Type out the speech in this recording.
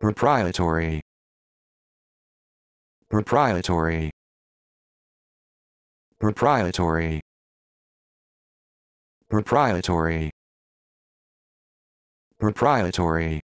proprietary proprietary proprietary proprietary proprietary